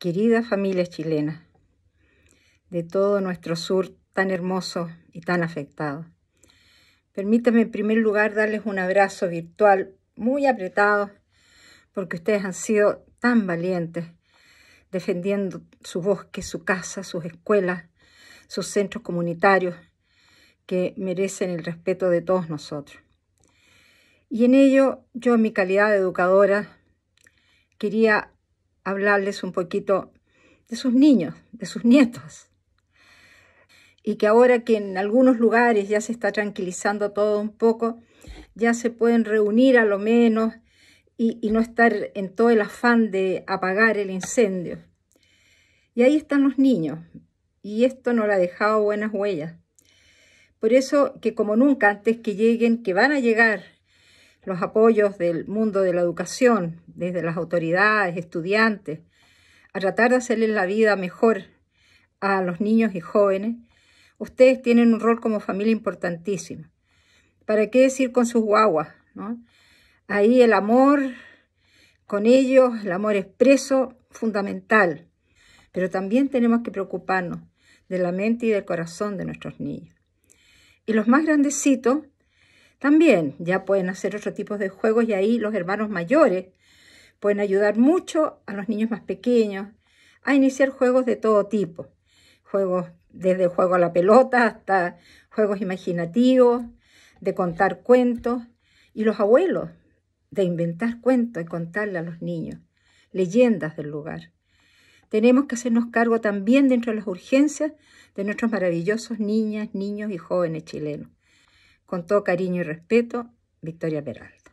Queridas familias chilenas de todo nuestro sur tan hermoso y tan afectado, permítame en primer lugar darles un abrazo virtual muy apretado, porque ustedes han sido tan valientes defendiendo su bosque, su casa, sus escuelas, sus centros comunitarios, que merecen el respeto de todos nosotros. Y en ello, yo en mi calidad de educadora, quería hablarles un poquito de sus niños, de sus nietos. Y que ahora que en algunos lugares ya se está tranquilizando todo un poco, ya se pueden reunir a lo menos y, no estar en todo el afán de apagar el incendio. Y ahí están los niños, y esto no le ha dejado buenas huellas. Por eso que como nunca antes que lleguen, que van a llegar los apoyos del mundo de la educación, desde las autoridades, estudiantes, a tratar de hacerles la vida mejor a los niños y jóvenes, ustedes tienen un rol como familia importantísimo. ¿Para qué decir con sus guaguas? Ahí el amor con ellos, el amor expreso, fundamental. Pero también tenemos que preocuparnos de la mente y del corazón de nuestros niños. Y los más grandecitos también ya pueden hacer otro tipo de juegos y ahí los hermanos mayores pueden ayudar mucho a los niños más pequeños a iniciar juegos de todo tipo. Juegos desde juego a la pelota hasta juegos imaginativos, de contar cuentos. Y los abuelos, de inventar cuentos y contarle a los niños, leyendas del lugar. Tenemos que hacernos cargo también dentro de las urgencias de nuestros maravillosos niñas, niños y jóvenes chilenos. Con todo cariño y respeto, Victoria Peralta.